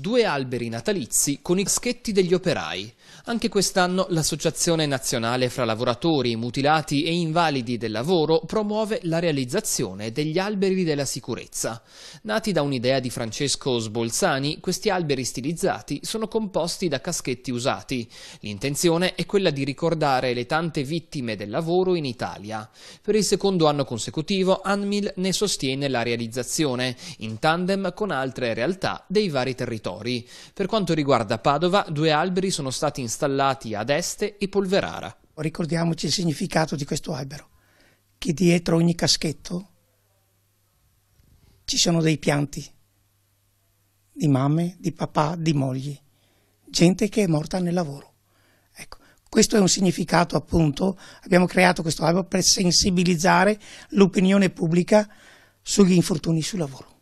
Due alberi natalizi con i schetti degli operai. Anche quest'anno l'Associazione Nazionale fra Lavoratori, Mutilati e Invalidi del Lavoro promuove la realizzazione degli alberi della sicurezza. Nati da un'idea di Francesco Sbolzani, questi alberi stilizzati sono composti da caschetti usati. L'intenzione è quella di ricordare le tante vittime del lavoro in Italia. Per il secondo anno consecutivo ANMIL ne sostiene la realizzazione, in tandem con altre realtà dei vari territori laboratori. Per quanto riguarda Padova, due alberi sono stati installati ad Este e Polverara. Ricordiamoci il significato di questo albero, che dietro ogni caschetto ci sono dei pianti di mamme, di papà, di mogli, gente che è morta nel lavoro. Ecco, questo è un significato appunto, abbiamo creato questo albero per sensibilizzare l'opinione pubblica sugli infortuni sul lavoro.